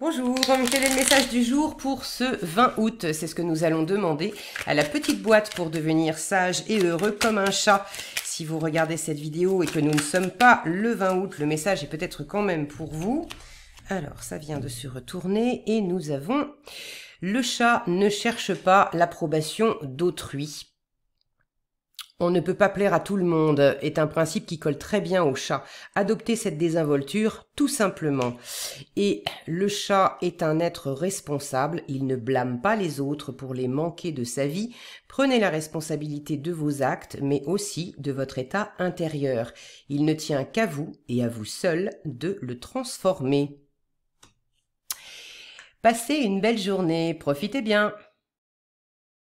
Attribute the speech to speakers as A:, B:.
A: Bonjour, quel est le message du jour pour ce 20 août C'est ce que nous allons demander à la petite boîte pour devenir sage et heureux comme un chat. Si vous regardez cette vidéo et que nous ne sommes pas le 20 août, le message est peut-être quand même pour vous. Alors, ça vient de se retourner et nous avons le chat ne cherche pas l'approbation d'autrui. On ne peut pas plaire à tout le monde est un principe qui colle très bien au chat. Adoptez cette désinvolture tout simplement. Et le chat est un être responsable, il ne blâme pas les autres pour les manquer de sa vie. Prenez la responsabilité de vos actes, mais aussi de votre état intérieur. Il ne tient qu'à vous et à vous seul de le transformer. Passez une belle journée, profitez bien.